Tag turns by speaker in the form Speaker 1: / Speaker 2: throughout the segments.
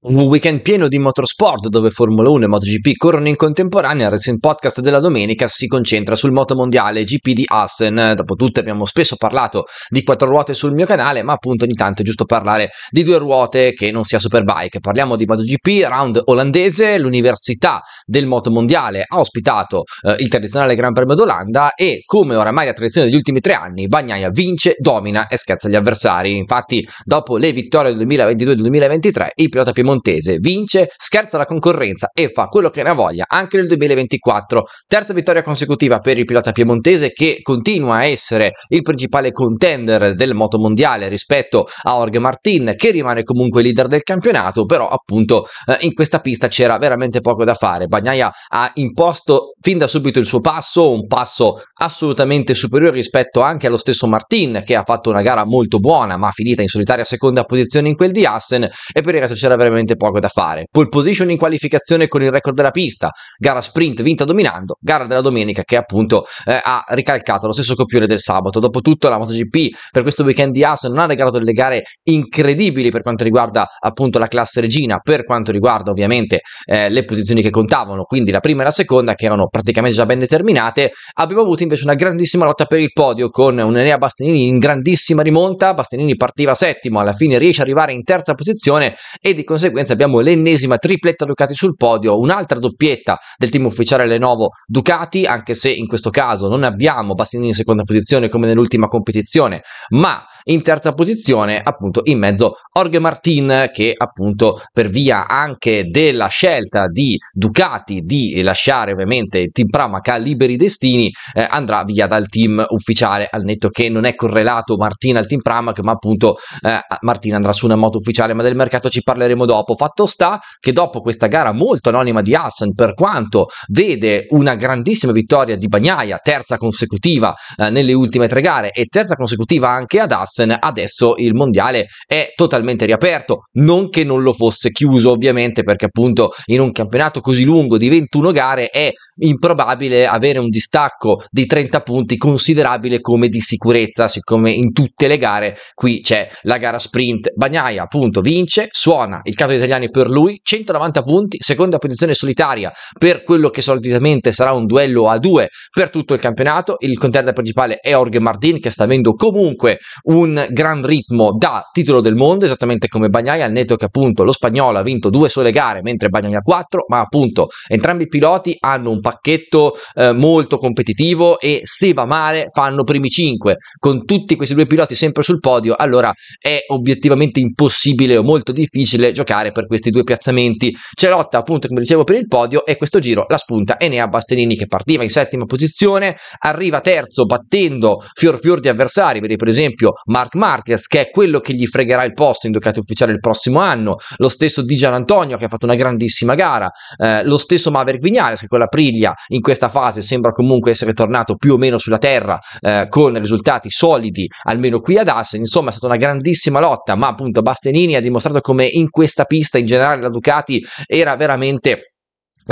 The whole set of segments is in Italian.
Speaker 1: Un weekend pieno di motorsport dove Formula 1 e MotoGP corrono in contemporanea, Il recent Podcast della domenica si concentra sul moto mondiale GP di Assen. Dopotutto abbiamo spesso parlato di quattro ruote sul mio canale, ma appunto ogni tanto è giusto parlare di due ruote che non sia Superbike. Parliamo di MotoGP, round olandese, l'università del moto mondiale ha ospitato eh, il tradizionale Gran Premio d'Olanda e come oramai la tradizione degli ultimi tre anni, Bagnaia vince, domina e scherza gli avversari. Infatti dopo le vittorie del 2022-2023 il pilota più Piemontese vince, scherza la concorrenza e fa quello che ne ha voglia anche nel 2024. Terza vittoria consecutiva per il pilota piemontese che continua a essere il principale contender del moto mondiale rispetto a Org Martin che rimane comunque leader del campionato, però appunto eh, in questa pista c'era veramente poco da fare. Bagnaia ha imposto fin da subito il suo passo, un passo assolutamente superiore rispetto anche allo stesso Martin che ha fatto una gara molto buona ma finita in solitaria seconda posizione in quel di Assen e per il resto c'era veramente veramente poco da fare. Pole position in qualificazione con il record della pista, gara sprint vinta dominando, gara della domenica che appunto eh, ha ricalcato lo stesso copione del sabato. Dopotutto la MotoGP per questo weekend di AS non ha regalato delle gare incredibili per quanto riguarda appunto la classe regina, per quanto riguarda ovviamente eh, le posizioni che contavano, quindi la prima e la seconda che erano praticamente già ben determinate. Abbiamo avuto invece una grandissima lotta per il podio con un'Enea Bastianini in grandissima rimonta, Bastianini partiva settimo, alla fine riesce ad arrivare in terza posizione e di conseguenza conseguenza abbiamo l'ennesima tripletta Ducati sul podio, un'altra doppietta del team ufficiale Lenovo Ducati, anche se in questo caso non abbiamo Bastianini in seconda posizione come nell'ultima competizione, ma in terza posizione appunto in mezzo Jorge Martin che appunto per via anche della scelta di Ducati di lasciare ovviamente il team Pramac a liberi destini eh, andrà via dal team ufficiale al netto che non è correlato Martin al team Pramac ma appunto eh, Martin andrà su una moto ufficiale ma del mercato ci parleremo dopo fatto sta che dopo questa gara molto anonima di Hassan per quanto vede una grandissima vittoria di Bagnaia terza consecutiva eh, nelle ultime tre gare e terza consecutiva anche ad Hassan Klassen, adesso il mondiale è totalmente riaperto, non che non lo fosse chiuso ovviamente perché appunto in un campionato così lungo di 21 gare è improbabile avere un distacco di 30 punti considerabile come di sicurezza, siccome in tutte le gare qui c'è la gara sprint. Bagnaia appunto vince, suona il caso italiano per lui, 190 punti, seconda posizione solitaria per quello che solitamente sarà un duello a due per tutto il campionato, il contender principale è Orge Martin che sta avendo comunque un un gran ritmo da titolo del mondo, esattamente come Bagnaia, al netto che appunto lo spagnolo ha vinto due sole gare, mentre Bagnaia 4, ma appunto entrambi i piloti hanno un pacchetto eh, molto competitivo e se va male fanno primi 5, con tutti questi due piloti sempre sul podio, allora è obiettivamente impossibile o molto difficile giocare per questi due piazzamenti. C'è lotta appunto come dicevo per il podio e questo giro la spunta Enea Bastenini che partiva in settima posizione, arriva terzo battendo fior fior di avversari, vedi per esempio Mark Marquez, che è quello che gli fregherà il posto in Ducati ufficiale il prossimo anno, lo stesso Di Gian Antonio che ha fatto una grandissima gara, eh, lo stesso Maverick Vignales che con la Priglia in questa fase sembra comunque essere tornato più o meno sulla terra eh, con risultati solidi, almeno qui ad Assen, insomma è stata una grandissima lotta, ma appunto Bastianini ha dimostrato come in questa pista in generale la Ducati era veramente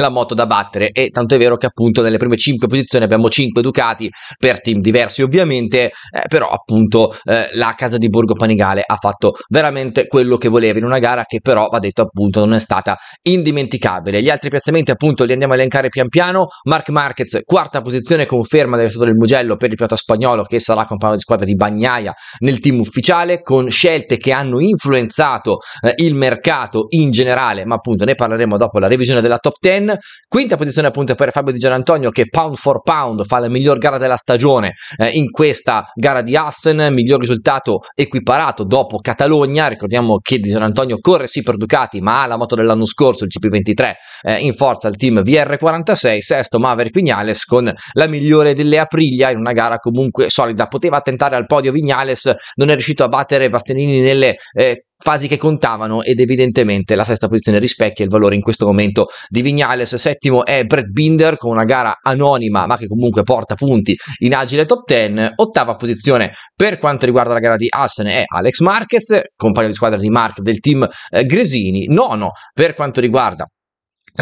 Speaker 1: la moto da battere e tanto è vero che appunto nelle prime 5 posizioni abbiamo 5 Ducati per team diversi ovviamente eh, però appunto eh, la casa di Borgo Panigale ha fatto veramente quello che voleva in una gara che però va detto appunto non è stata indimenticabile gli altri piazzamenti appunto li andiamo a elencare pian piano Mark Marquez quarta posizione conferma del essere stato il Mugello per il pilota spagnolo che sarà compagno di squadra di Bagnaia nel team ufficiale con scelte che hanno influenzato eh, il mercato in generale ma appunto ne parleremo dopo la revisione della top 10 Raikkonen, quinta posizione appunto per Fabio Di Gianantonio che pound for pound fa la miglior gara della stagione eh, in questa gara di Assen, miglior risultato equiparato dopo Catalogna, ricordiamo che Di Gianantonio corre sì per Ducati ma ha la moto dell'anno scorso, il CP23, eh, in forza al team VR46, sesto Maverick Vignales con la migliore delle Aprilia in una gara comunque solida, poteva tentare al podio Vignales, non è riuscito a battere Bastianini nelle eh, fasi che contavano ed evidentemente la sesta posizione rispecchia il valore in questo momento di Vignales, settimo è Brett Binder con una gara anonima ma che comunque porta punti in agile top 10, ottava posizione per quanto riguarda la gara di Assen è Alex Marquez, compagno di squadra di Mark del team eh, Gresini, nono per quanto riguarda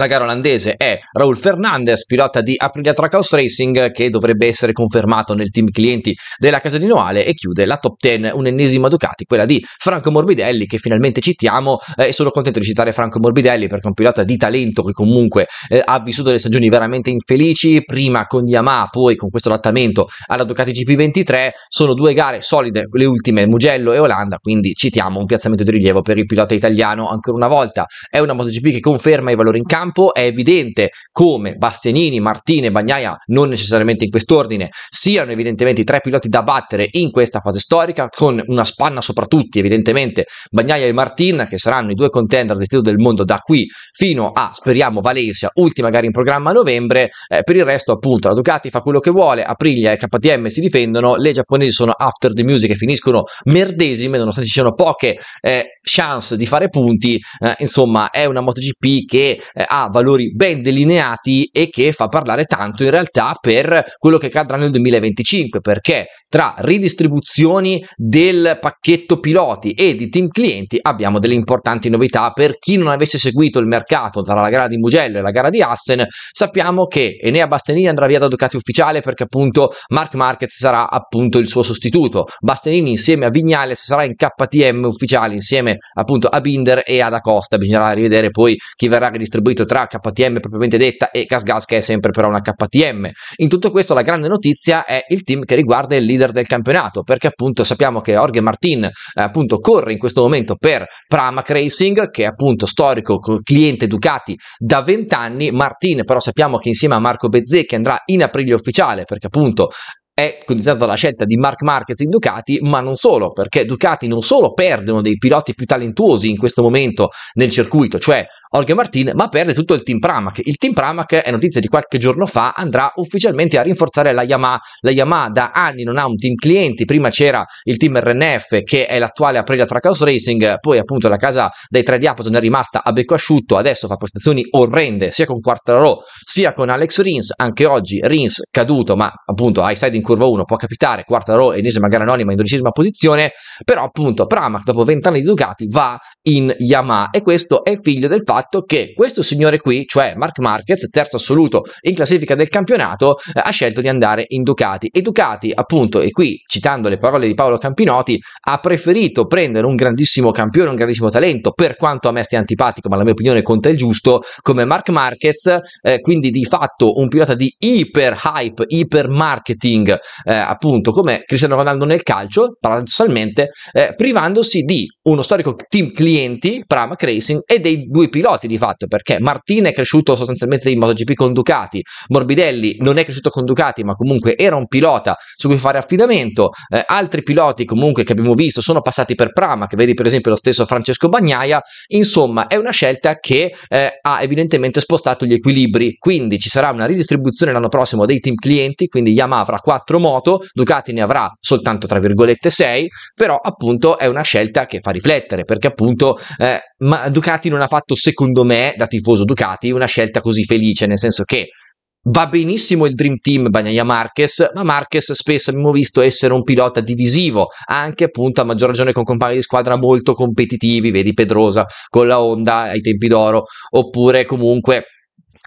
Speaker 1: la gara olandese è Raul Fernandez, pilota di Aprilia Trackhouse Racing, che dovrebbe essere confermato nel team clienti della casa di Noale e chiude la top 10, un'ennesima Ducati, quella di Franco Morbidelli, che finalmente citiamo eh, e sono contento di citare Franco Morbidelli perché è un pilota di talento che comunque eh, ha vissuto delle stagioni veramente infelici, prima con Yamaha, poi con questo adattamento alla Ducati GP23, sono due gare solide, le ultime Mugello e Olanda, quindi citiamo un piazzamento di rilievo per il pilota italiano ancora una volta, è una MotoGP che conferma i valori in campo, campo è evidente come Bastianini, Martini e Bagnaia, non necessariamente in quest'ordine, siano evidentemente i tre piloti da battere in questa fase storica, con una spanna sopra tutti, evidentemente Bagnaia e Martin, che saranno i due contender del titolo del mondo da qui fino a, speriamo, Valencia, ultima gara in programma a novembre. Eh, per il resto, appunto, la Ducati fa quello che vuole, Aprilia e KTM si difendono, le giapponesi sono after the music e finiscono merdesime, nonostante ci siano poche eh, chance di fare punti. Eh, insomma, è una MotoGP che eh, ha valori ben delineati e che fa parlare tanto in realtà per quello che accadrà nel 2025, perché tra ridistribuzioni del pacchetto piloti e di team clienti abbiamo delle importanti novità. Per chi non avesse seguito il mercato tra la gara di Mugello e la gara di Assen, sappiamo che Enea Bastenini andrà via da Ducati ufficiale perché appunto Mark Marquez sarà appunto il suo sostituto. Bastenini insieme a Vignales sarà in KTM ufficiale insieme appunto a Binder e ad Acosta. Bisognerà rivedere poi chi verrà ridistribuito conflitto tra KTM propriamente detta e Casgas che è sempre però una KTM. In tutto questo la grande notizia è il team che riguarda il leader del campionato perché appunto sappiamo che Jorge Martin eh, appunto corre in questo momento per Pramac Racing che è appunto storico cliente Ducati da 20 anni. Martin però sappiamo che insieme a Marco Bezzè che andrà in aprile ufficiale perché appunto è condizionata dalla scelta di Mark Marquez in Ducati, ma non solo, perché Ducati non solo perde uno dei piloti più talentuosi in questo momento nel circuito, cioè Olga Martin, ma perde tutto il team Pramac. Il team Pramac, è notizia di qualche giorno fa, andrà ufficialmente a rinforzare la Yamaha. La Yamaha da anni non ha un team clienti, prima c'era il team RNF che è l'attuale Aprilia Trackhouse Racing, poi appunto la casa dei tre di diapason è rimasta a becco asciutto, adesso fa prestazioni orrende sia con Quartararo sia con Alex Rins, anche oggi Rins caduto, ma appunto ai side curva 1, può capitare, quarta row, ennesima gara anonima in dodicesima posizione, però appunto Pramac dopo 20 anni di Ducati va in Yamaha e questo è figlio del fatto che questo signore qui, cioè Mark Marquez, terzo assoluto in classifica del campionato, eh, ha scelto di andare in Ducati e Ducati appunto, e qui citando le parole di Paolo Campinotti, ha preferito prendere un grandissimo campione, un grandissimo talento, per quanto a me stia antipatico, ma la mia opinione conta il giusto, come Mark Marquez, eh, quindi di fatto un pilota di iper hype, iper marketing eh, appunto come Cristiano Ronaldo nel calcio, paradossalmente, eh, privandosi di uno storico team clienti, Pramac Racing, e dei due piloti di fatto, perché Martina è cresciuto sostanzialmente in MotoGP con Ducati, Morbidelli non è cresciuto con Ducati, ma comunque era un pilota su cui fare affidamento, eh, altri piloti comunque che abbiamo visto sono passati per Pramac, vedi per esempio lo stesso Francesco Bagnaia, insomma è una scelta che eh, ha evidentemente spostato gli equilibri, quindi ci sarà una ridistribuzione l'anno prossimo dei team clienti, quindi Yamaha avrà 4 4 moto, Ducati ne avrà soltanto tra virgolette 6, però appunto è una scelta che fa riflettere perché appunto eh, Ducati non ha fatto secondo me da tifoso Ducati una scelta così felice, nel senso che Va benissimo il Dream Team Bagnaia Marquez, ma Marquez spesso abbiamo visto essere un pilota divisivo, anche appunto a maggior ragione con compagni di squadra molto competitivi, vedi Pedrosa con la Honda ai tempi d'oro, oppure comunque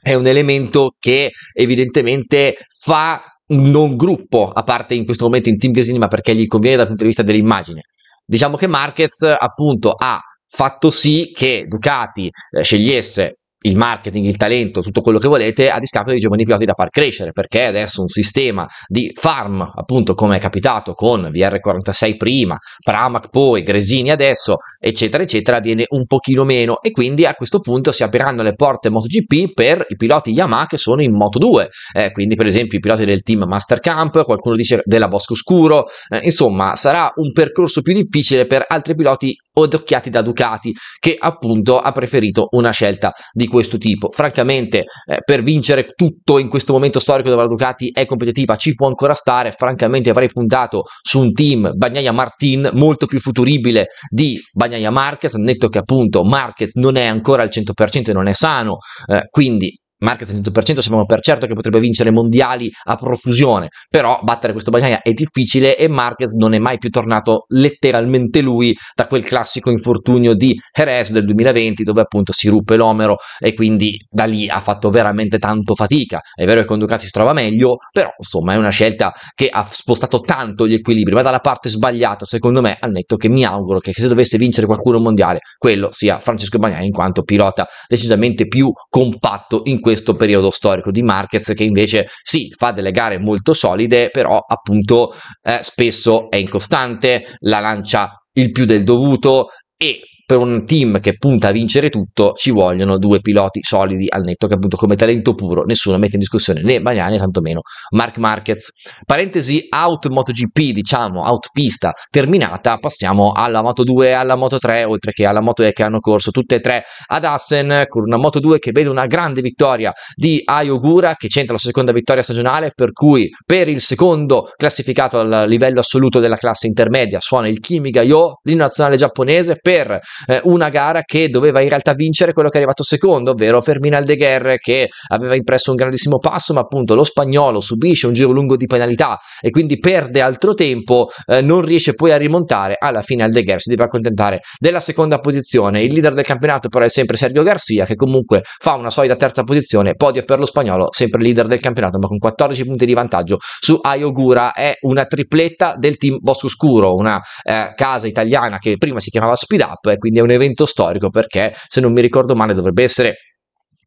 Speaker 1: è un elemento che evidentemente fa non gruppo, a parte in questo momento in Team Gresini, ma perché gli conviene dal punto di vista dell'immagine. Diciamo che Marquez appunto ha fatto sì che Ducati eh, scegliesse il marketing, il talento, tutto quello che volete a discapito dei giovani piloti da far crescere, perché adesso un sistema di farm, appunto come è capitato con VR46 prima, Pramac poi, Gresini adesso, eccetera, eccetera, viene un pochino meno e quindi a questo punto si apriranno le porte MotoGP per i piloti Yamaha che sono in Moto2, eh, quindi per esempio i piloti del team Mastercamp, qualcuno dice della Bosco Scuro, eh, insomma sarà un percorso più difficile per altri piloti odocchiati da Ducati che appunto ha preferito una scelta di questo tipo. Francamente eh, per vincere tutto in questo momento storico dove la Ducati è competitiva ci può ancora stare, francamente avrei puntato su un team Bagnaia Martin molto più futuribile di Bagnaia Marquez, detto che appunto Marquez non è ancora al 100% e non è sano, eh, quindi Marquez al 100% sappiamo per certo che potrebbe vincere mondiali a profusione, però battere questo Bagnaia è difficile e Marquez non è mai più tornato letteralmente lui da quel classico infortunio di Jerez del 2020 dove appunto si ruppe l'omero e quindi da lì ha fatto veramente tanto fatica. È vero che con Ducati si trova meglio, però insomma è una scelta che ha spostato tanto gli equilibri, ma dalla parte sbagliata secondo me al netto che mi auguro che se dovesse vincere qualcuno mondiale quello sia Francesco Bagnaia in quanto pilota decisamente più compatto in questo periodo storico di Marquez che invece sì fa delle gare molto solide però appunto eh, spesso è incostante la lancia il più del dovuto e per un team che punta a vincere tutto ci vogliono due piloti solidi al netto che appunto come talento puro nessuno mette in discussione né Bagnani tantomeno Mark Marquez. Parentesi out MotoGP diciamo, out pista terminata, passiamo alla Moto2 alla Moto3 oltre che alla Moto E che hanno corso tutte e tre ad Assen con una Moto2 che vede una grande vittoria di Ayogura che c'entra la seconda vittoria stagionale per cui per il secondo classificato al livello assoluto della classe intermedia suona il Kimi Gaio, l'inno nazionale giapponese per eh, una gara che doveva in realtà vincere quello che è arrivato secondo, ovvero Fermin Aldeguer che aveva impresso un grandissimo passo, ma appunto lo spagnolo subisce un giro lungo di penalità e quindi perde altro tempo, eh, non riesce poi a rimontare, alla fine Aldeguer si deve accontentare della seconda posizione, il leader del campionato però è sempre Sergio Garcia che comunque fa una solida terza posizione, podio per lo spagnolo, sempre leader del campionato ma con 14 punti di vantaggio su Ayogura, è una tripletta del team Bosco Scuro, una eh, casa italiana che prima si chiamava Speed Up e quindi quindi è un evento storico perché se non mi ricordo male dovrebbe essere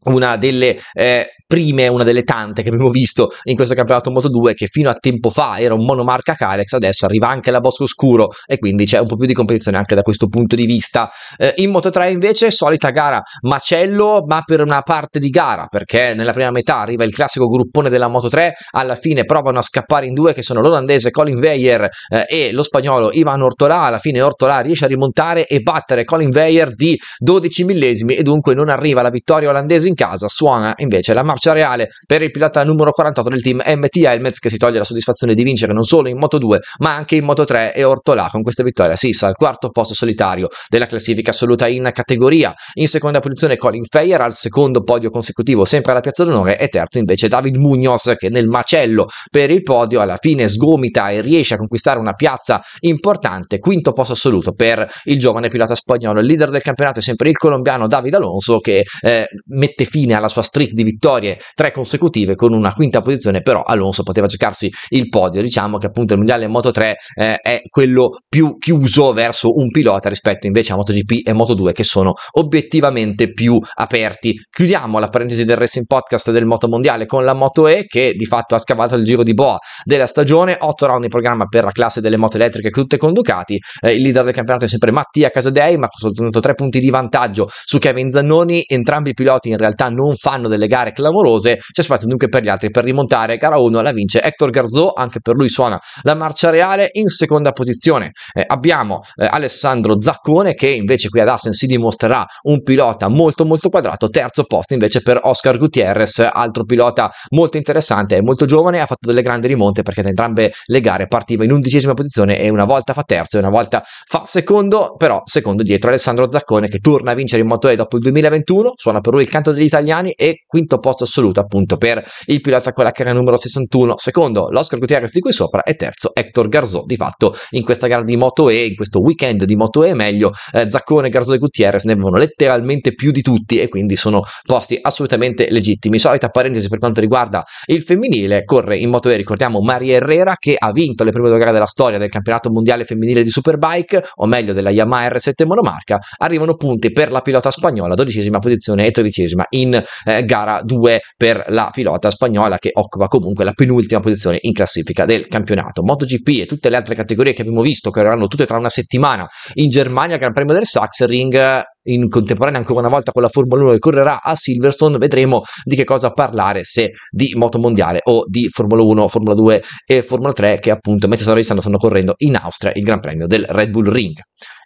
Speaker 1: una delle eh, prime, una delle tante che abbiamo visto in questo campionato Moto2 che fino a tempo fa era un monomarca Calex, adesso arriva anche la Bosco Oscuro e quindi c'è un po' più di competizione anche da questo punto di vista. Eh, in Moto3 invece solita gara macello ma per una parte di gara perché nella prima metà arriva il classico gruppone della Moto3, alla fine provano a scappare in due che sono l'olandese Colin Weyer eh, e lo spagnolo Ivan Ortolà, alla fine Ortolà riesce a rimontare e battere Colin Weyer di 12 millesimi e dunque non arriva la vittoria olandese in casa, suona invece la marcia marcia reale per il pilota numero 48 del team MT Helmets che si toglie la soddisfazione di vincere non solo in Moto 2 ma anche in Moto 3 e Ortolà con questa vittoria si sa al quarto posto solitario della classifica assoluta in categoria. In seconda posizione Colin Feyer al secondo podio consecutivo sempre alla piazza d'onore e terzo invece David Munoz che nel macello per il podio alla fine sgomita e riesce a conquistare una piazza importante, quinto posto assoluto per il giovane pilota spagnolo. Il leader del campionato è sempre il colombiano David Alonso che eh, mette fine alla sua streak di vittorie vittorie, tre consecutive con una quinta posizione, però Alonso poteva giocarsi il podio, diciamo che appunto il mondiale Moto 3 eh, è quello più chiuso verso un pilota rispetto invece a MotoGP e Moto2 che sono obiettivamente più aperti. Chiudiamo la parentesi del Racing Podcast del Moto Mondiale con la Moto E che di fatto ha scavato il giro di boa della stagione, 8 round in programma per la classe delle moto elettriche tutte con Ducati, eh, il leader del campionato è sempre Mattia Casadei ma con soltanto 3 punti di vantaggio su Kevin Zannoni, entrambi i piloti in realtà non fanno delle gare clamorose clamorose, c'è spazio dunque per gli altri per rimontare. Gara 1 la vince Hector Garzò, anche per lui suona la marcia reale in seconda posizione. Eh, abbiamo eh, Alessandro Zaccone che invece qui ad Assen si dimostrerà un pilota molto molto quadrato, terzo posto invece per Oscar Gutierrez, altro pilota molto interessante, molto giovane, ha fatto delle grandi rimonte perché da entrambe le gare partiva in undicesima posizione e una volta fa terzo e una volta fa secondo, però secondo dietro Alessandro Zaccone che torna a vincere in motore dopo il 2021, suona per lui il canto degli italiani e quinto posto assoluto appunto per il pilota con la carriera numero 61, secondo l'Oscar Gutierrez di qui sopra e terzo Hector Garzò di fatto in questa gara di Moto E, in questo weekend di Moto E meglio, eh, Zaccone, Garzò e Gutierrez ne avevano letteralmente più di tutti e quindi sono posti assolutamente legittimi. Solita parentesi per quanto riguarda il femminile, corre in Moto E ricordiamo Maria Herrera che ha vinto le prime due gare della storia del campionato mondiale femminile di Superbike, o meglio della Yamaha R7 monomarca, arrivano punti per la pilota spagnola, dodicesima posizione e tredicesima in eh, gara 2 per la pilota spagnola che occupa comunque la penultima posizione in classifica del campionato. MotoGP e tutte le altre categorie che abbiamo visto, che erano tutte tra una settimana in Germania, Gran Premio del Sachsenring, eh, in contemporanea ancora una volta con la Formula 1 che correrà a Silverstone, vedremo di che cosa parlare, se di moto mondiale o di Formula 1, Formula 2 e Formula 3 che appunto mentre stanno registrando stanno correndo in Austria il Gran Premio del Red Bull Ring.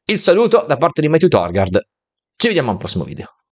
Speaker 1: Il saluto da parte di Matthew Torgard, ci vediamo al prossimo video.